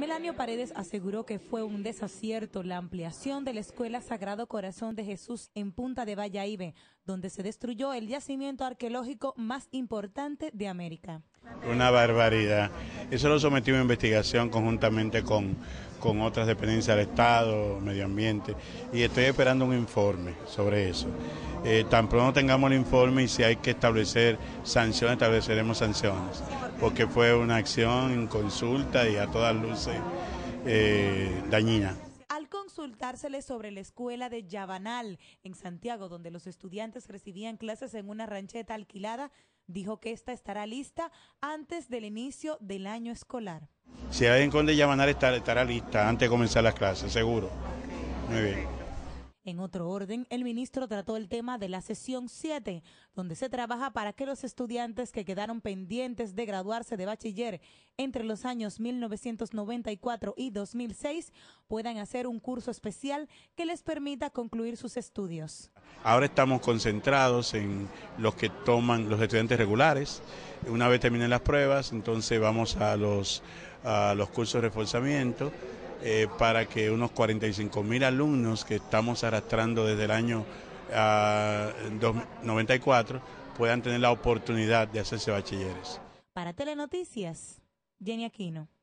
Melanio Paredes aseguró que fue un desacierto la ampliación de la Escuela Sagrado Corazón de Jesús en Punta de Valladolid, donde se destruyó el yacimiento arqueológico más importante de América. Una barbaridad. Eso lo sometimos a investigación conjuntamente con, otras dependencias del Estado, medio ambiente, y estoy esperando un informe sobre eso. Eh, tan pronto tengamos el informe y si hay que establecer sanciones, estableceremos sanciones, porque fue una acción en consulta y a todas luces eh, dañina consultársele sobre la escuela de Yabanal en Santiago, donde los estudiantes recibían clases en una rancheta alquilada. Dijo que esta estará lista antes del inicio del año escolar. Si hay en Conde Yabanal estará lista antes de comenzar las clases, seguro. Muy bien. En otro orden, el ministro trató el tema de la sesión 7, donde se trabaja para que los estudiantes que quedaron pendientes de graduarse de bachiller entre los años 1994 y 2006 puedan hacer un curso especial que les permita concluir sus estudios. Ahora estamos concentrados en los que toman los estudiantes regulares. Una vez terminen las pruebas, entonces vamos a los, a los cursos de reforzamiento eh, para que unos 45 mil alumnos que estamos arrastrando desde el año 94 ah, puedan tener la oportunidad de hacerse bachilleres. Para Telenoticias, Jenny Aquino.